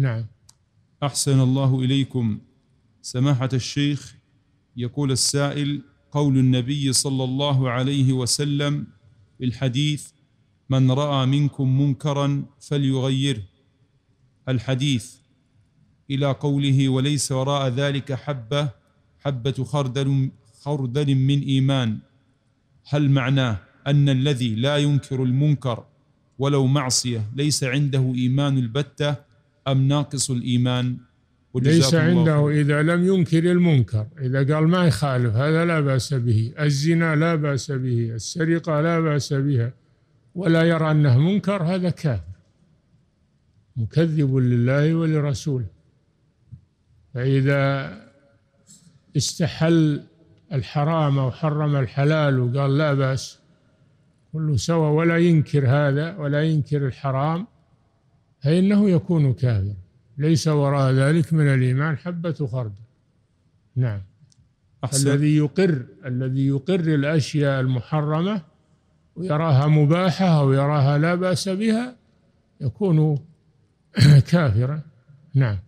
نعم أحسن الله إليكم سماحة الشيخ يقول السائل قول النبي صلى الله عليه وسلم الحديث من رأى منكم منكرا فليغيره الحديث إلى قوله وليس وراء ذلك حبة حبة خردل خردل من إيمان هل معناه أن الذي لا ينكر المنكر ولو معصية ليس عنده إيمان البتة أم ناقص الإيمان ليس عنده إذا لم ينكر المنكر إذا قال ما يخالف هذا لا بأس به الزنا لا بأس به السرقة لا بأس بها ولا يرى أنه منكر هذا كافر مكذب لله ولرسوله فإذا استحل الحرام أو حرم الحلال وقال لا بأس كله سوى ولا ينكر هذا ولا ينكر الحرام أي أنه يكون كافرا ليس وراء ذلك من الإيمان حبة خردل نعم أحسن. الذي يقر الذي يقر الأشياء المحرمة ويراها مباحة أو يراها لا بأس بها يكون كافرا نعم